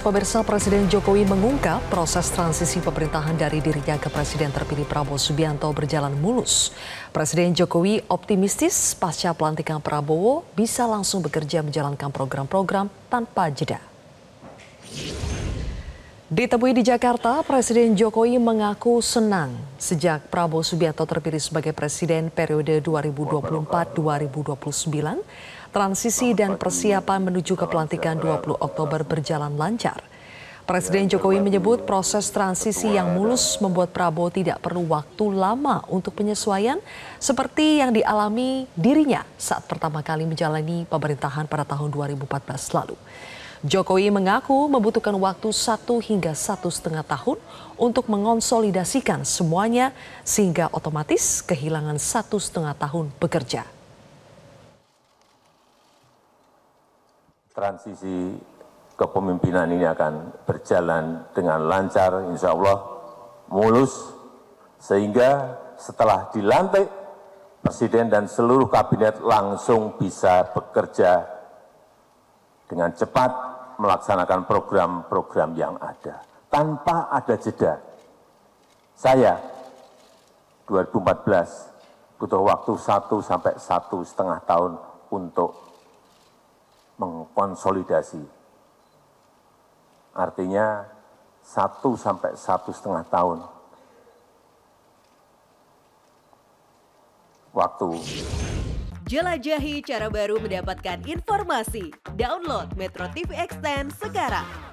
Pemirsa Presiden Jokowi mengungkap proses transisi pemerintahan dari dirinya ke Presiden terpilih Prabowo Subianto berjalan mulus. Presiden Jokowi optimistis pasca pelantikan Prabowo bisa langsung bekerja menjalankan program-program tanpa jeda. Ditemui di Jakarta, Presiden Jokowi mengaku senang sejak Prabowo Subianto terpilih sebagai Presiden periode 2024-2029 transisi dan persiapan menuju ke pelantikan 20 Oktober berjalan lancar. Presiden Jokowi menyebut proses transisi yang mulus membuat Prabowo tidak perlu waktu lama untuk penyesuaian seperti yang dialami dirinya saat pertama kali menjalani pemerintahan pada tahun 2014 lalu. Jokowi mengaku membutuhkan waktu satu hingga satu setengah tahun untuk mengonsolidasikan semuanya sehingga otomatis kehilangan satu setengah tahun bekerja. transisi kepemimpinan ini akan berjalan dengan lancar insya Allah mulus sehingga setelah dilantik Presiden dan seluruh kabinet langsung bisa bekerja dengan cepat melaksanakan program-program yang ada tanpa ada jeda. Saya 2014 butuh waktu satu sampai satu setengah tahun untuk mengkonsolidasi. Artinya satu sampai satu setengah tahun waktu. Jelajahi cara baru mendapatkan informasi. Download Metro TV Extend sekarang.